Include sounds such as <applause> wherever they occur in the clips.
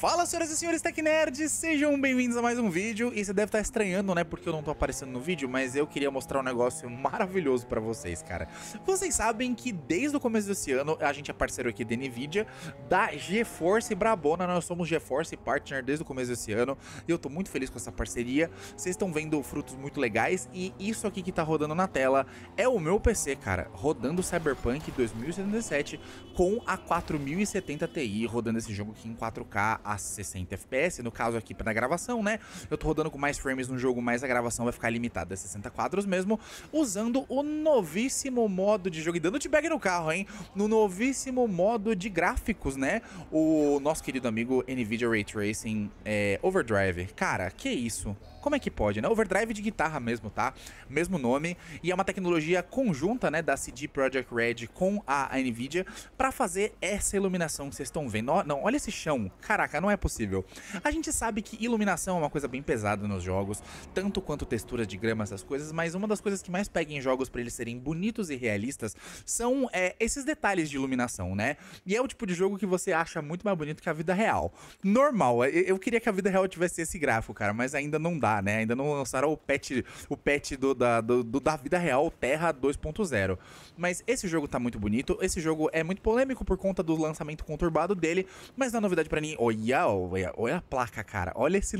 Fala senhoras e senhores Tecnerds, sejam bem-vindos a mais um vídeo E você deve estar estranhando, né, porque eu não tô aparecendo no vídeo Mas eu queria mostrar um negócio maravilhoso pra vocês, cara Vocês sabem que desde o começo desse ano A gente é parceiro aqui da NVIDIA Da GeForce Brabona Nós somos GeForce Partner desde o começo desse ano E eu tô muito feliz com essa parceria Vocês estão vendo frutos muito legais E isso aqui que tá rodando na tela É o meu PC, cara Rodando Cyberpunk 2077 Com a 4070 Ti Rodando esse jogo aqui em 4K a 60 FPS, no caso aqui para gravação, né? Eu tô rodando com mais frames no jogo, mas a gravação vai ficar limitada a 60 quadros mesmo, usando o novíssimo modo de jogo, e dando t-bag no carro, hein? No novíssimo modo de gráficos, né? O nosso querido amigo NVIDIA Ray Tracing é, Overdrive. Cara, que isso? Como é que pode, né? Overdrive de guitarra mesmo, tá? Mesmo nome. E é uma tecnologia conjunta, né, da CD Projekt Red com a Nvidia para fazer essa iluminação que vocês estão vendo. não, olha esse chão. Caraca, não é possível. A gente sabe que iluminação é uma coisa bem pesada nos jogos, tanto quanto texturas de grama, essas coisas, mas uma das coisas que mais pega em jogos para eles serem bonitos e realistas são é, esses detalhes de iluminação, né? E é o tipo de jogo que você acha muito mais bonito que a vida real. Normal, é, eu queria que a vida real tivesse esse gráfico, cara, mas ainda não dá lá, né? Ainda não lançaram o patch, o patch do, da, do, do da vida real Terra 2.0. Mas esse jogo tá muito bonito. Esse jogo é muito polêmico por conta do lançamento conturbado dele. Mas na novidade para mim, olha, olha, olha a placa, cara. Olha esse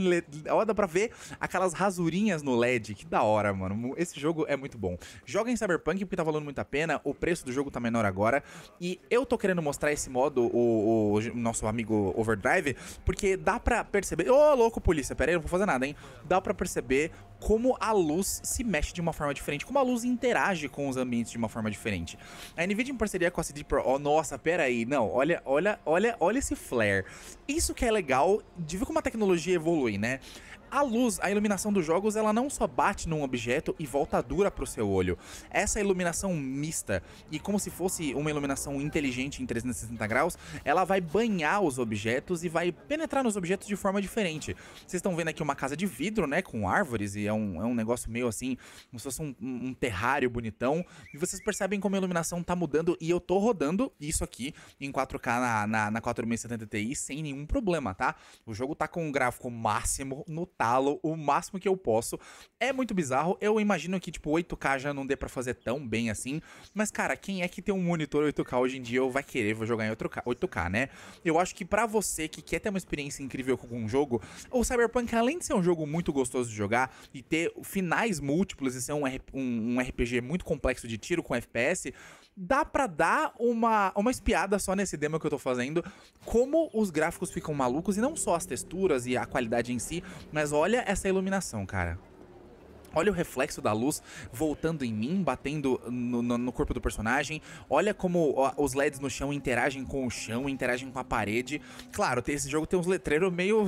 Olha, dá pra ver aquelas rasurinhas no LED. Que da hora, mano. Esse jogo é muito bom. Joga em Cyberpunk porque tá valendo muito a pena. O preço do jogo tá menor agora. E eu tô querendo mostrar esse modo, o, o nosso amigo Overdrive, porque dá pra perceber. Ô, oh, louco, polícia, pera aí, não vou fazer nada, hein? Dá para perceber como a luz se mexe de uma forma diferente, como a luz interage com os ambientes de uma forma diferente. A Nvidia em parceria com a CD Pro, oh, nossa, pera aí, não, olha, olha, olha, olha esse flare. Isso que é legal de ver como a tecnologia evolui, né? A luz, a iluminação dos jogos, ela não só bate num objeto e volta dura pro seu olho. Essa é iluminação mista e como se fosse uma iluminação inteligente em 360 graus, ela vai banhar os objetos e vai penetrar nos objetos de forma diferente. Vocês estão vendo aqui uma casa de vidro, né, com árvores e é um, é um negócio meio assim, como se fosse um, um terrário bonitão. E vocês percebem como a iluminação tá mudando e eu tô rodando isso aqui em 4K na, na, na 4070 Ti sem nenhum problema, tá? O jogo tá com um gráfico máximo no lo o máximo que eu posso. É muito bizarro. Eu imagino que, tipo, 8K já não dê para fazer tão bem assim. Mas, cara, quem é que tem um monitor 8K hoje em dia vai querer jogar em 8K, 8K, né? Eu acho que para você que quer ter uma experiência incrível com um jogo, o Cyberpunk, além de ser um jogo muito gostoso de jogar e ter finais múltiplos e ser um, um RPG muito complexo de tiro com FPS, dá para dar uma, uma espiada só nesse demo que eu tô fazendo, como os gráficos ficam malucos, e não só as texturas e a qualidade em si, mas olha essa iluminação, cara. Olha o reflexo da luz voltando em mim, batendo no, no, no corpo do personagem. Olha como ó, os LEDs no chão interagem com o chão, interagem com a parede. Claro, tem, esse jogo tem uns letreiros meio.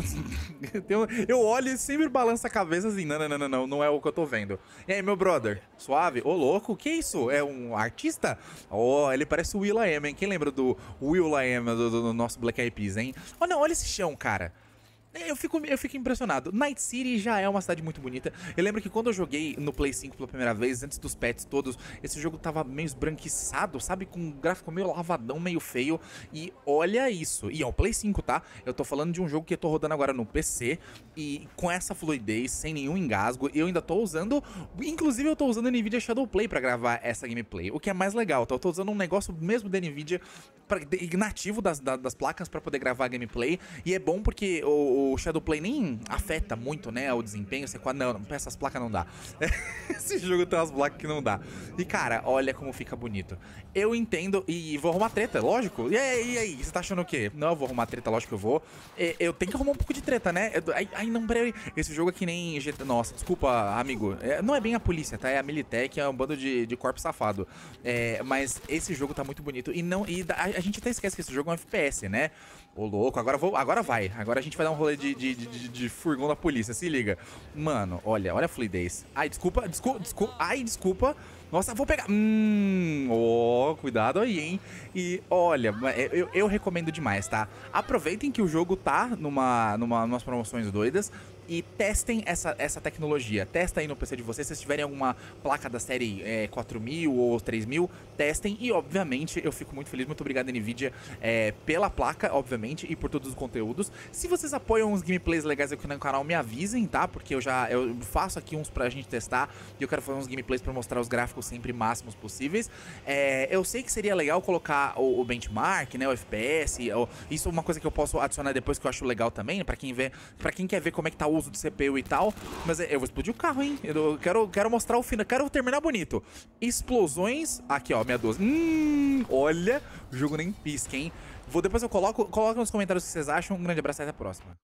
<laughs> eu olho e sempre balança a cabeça assim: não, não, não, não, não, não é o que eu tô vendo. E aí, meu brother? Suave? Ô, louco, que isso? É um artista? Ó, oh, ele parece o Will I Am, hein? Quem lembra do Will I Am do, do, do nosso Black Eyed Peas, hein? Oh não, olha esse chão, cara. É, eu fico, eu fico impressionado. Night City já é uma cidade muito bonita. Eu lembro que quando eu joguei no Play 5 pela primeira vez, antes dos pets todos, esse jogo tava meio esbranquiçado, sabe? Com um gráfico meio lavadão, meio feio. E olha isso. E é o Play 5, tá? Eu tô falando de um jogo que eu tô rodando agora no PC. E com essa fluidez, sem nenhum engasgo, eu ainda tô usando. Inclusive, eu tô usando a Nvidia Shadowplay pra gravar essa gameplay. O que é mais legal, tá? Eu tô usando um negócio mesmo da Nvidia pra, de, nativo das, da, das placas pra poder gravar a gameplay. E é bom porque o o Shadowplay nem afeta muito, né, o desempenho. Você quase, não, não, essas placas não dá. <laughs> Esse jogo tem umas placas que não dá. E, cara, olha como fica bonito. Eu entendo e vou arrumar treta, lógico. E aí, e aí, você tá achando o quê? Não, eu vou arrumar treta, lógico que eu vou. eu tenho que arrumar um pouco de treta, né? Ai, ai não, peraí. Esse jogo é que nem... Nossa, desculpa, amigo. É, não é bem a polícia, tá? É a Militech, é um bando de, de corpo safado. É, mas esse jogo tá muito bonito. E não e a, a gente até esquece que esse jogo é um FPS, né? Ô, louco, agora, vou, agora vai. Agora a gente vai dar um rolê de, de, de, de furgão da polícia, se liga. Mano, olha, olha a fluidez. Ai, desculpa, desculpa, desculpa. Ai, desculpa. Nossa, vou pegar. Hum, ó, oh, cuidado aí, hein? E olha, é, eu, eu recomendo demais, tá? Aproveitem que o jogo tá numa, numa, umas promoções doidas e testem essa, essa tecnologia. Testa aí no PC de vocês. Se vocês tiverem alguma placa da série é, 4000 ou 3000, testem. E, obviamente, eu fico muito feliz. Muito obrigado, NVIDIA, é, pela placa, obviamente, e por todos os conteúdos. Se vocês apoiam uns gameplays legais aqui no canal, me avisem, tá? Porque eu já eu faço aqui uns pra gente testar. E eu quero fazer uns gameplays pra mostrar os gráficos sempre máximos possíveis. É, eu sei que seria legal colocar o, o benchmark, né? O FPS. O, isso é uma coisa que eu posso adicionar depois que eu acho legal também. para quem vê, para quem quer ver como é que tá o uso de CPU e tal. Mas é, eu vou explodir o carro, hein? Eu quero, quero mostrar o final. Quero terminar bonito. Explosões. Aqui, ó, meia 12. Hum, olha, o jogo nem pisca, hein? Vou, depois eu coloco, coloco nos comentários o que vocês acham. Um grande abraço e até a próxima.